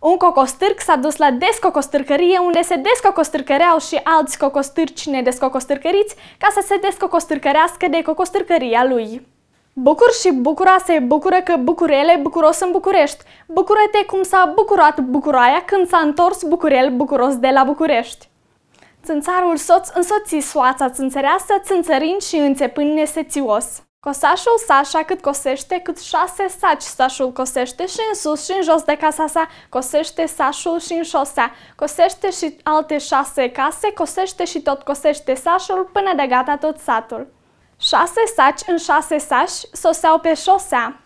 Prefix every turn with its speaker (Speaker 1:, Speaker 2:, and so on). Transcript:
Speaker 1: Un cocostârc s-a dus
Speaker 2: la descocostârcărie, unde se descocostârcăreau și alți cocostârci nedescocostârcăriți ca să se descocostârcărească de cocostârcăria lui. Bucur și bucura se bucură că bucurele bucuros în București. Bucură-te cum s-a bucurat bucuraia când s-a întors bucurel bucuros de la București. Țânțarul soț însoții soața țânțăreasă, țânțărind și înțepând nesețios. Cosașul sa așa cât cosește, cât șase saci sașul cosește și în sus și în jos de casa sa, cosește sașul și în șosea, cosește și alte șase case, cosește și tot cosește sașul până de gata tot satul. Șase saci în șase saci soseau pe șosea,